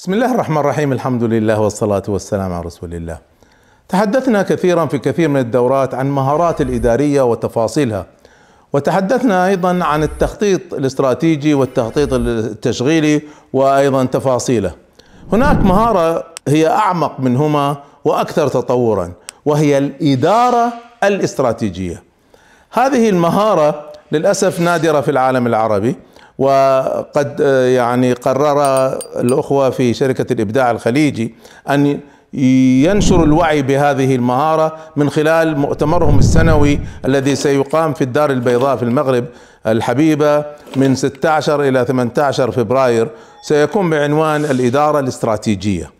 بسم الله الرحمن الرحيم الحمد لله والصلاة والسلام على رسول الله تحدثنا كثيرا في كثير من الدورات عن مهارات الإدارية وتفاصيلها وتحدثنا أيضا عن التخطيط الاستراتيجي والتخطيط التشغيلي وأيضا تفاصيله هناك مهارة هي أعمق منهما وأكثر تطورا وهي الإدارة الاستراتيجية هذه المهارة للأسف نادرة في العالم العربي وقد آه، يعني قرر الأخوة في شركة الإبداع الخليجي أن ينشر الوعي بهذه المهارة من خلال مؤتمرهم السنوي الذي سيقام في الدار البيضاء في المغرب الحبيبة من 16 إلى 18 فبراير سيكون بعنوان الإدارة الاستراتيجية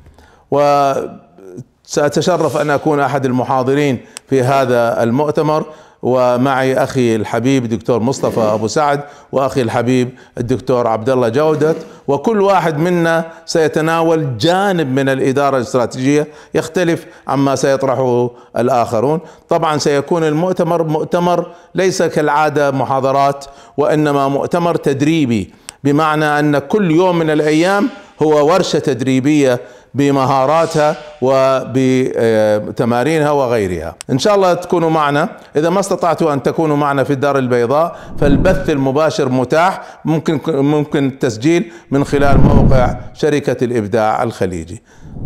وسأتشرف أن أكون أحد المحاضرين في هذا المؤتمر ومعي اخي الحبيب دكتور مصطفى ابو سعد واخي الحبيب الدكتور عبد الله جودت وكل واحد منا سيتناول جانب من الاداره الاستراتيجيه يختلف عما سيطرحه الاخرون، طبعا سيكون المؤتمر مؤتمر ليس كالعاده محاضرات وانما مؤتمر تدريبي بمعنى ان كل يوم من الايام هو ورشه تدريبيه بمهاراتها وبتمارينها وغيرها إن شاء الله تكونوا معنا إذا ما استطعتوا أن تكونوا معنا في الدار البيضاء فالبث المباشر متاح ممكن, ممكن التسجيل من خلال موقع شركة الإبداع الخليجي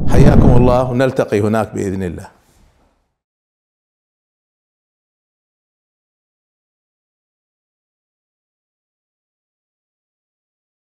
حياكم الله ونلتقي هناك بإذن الله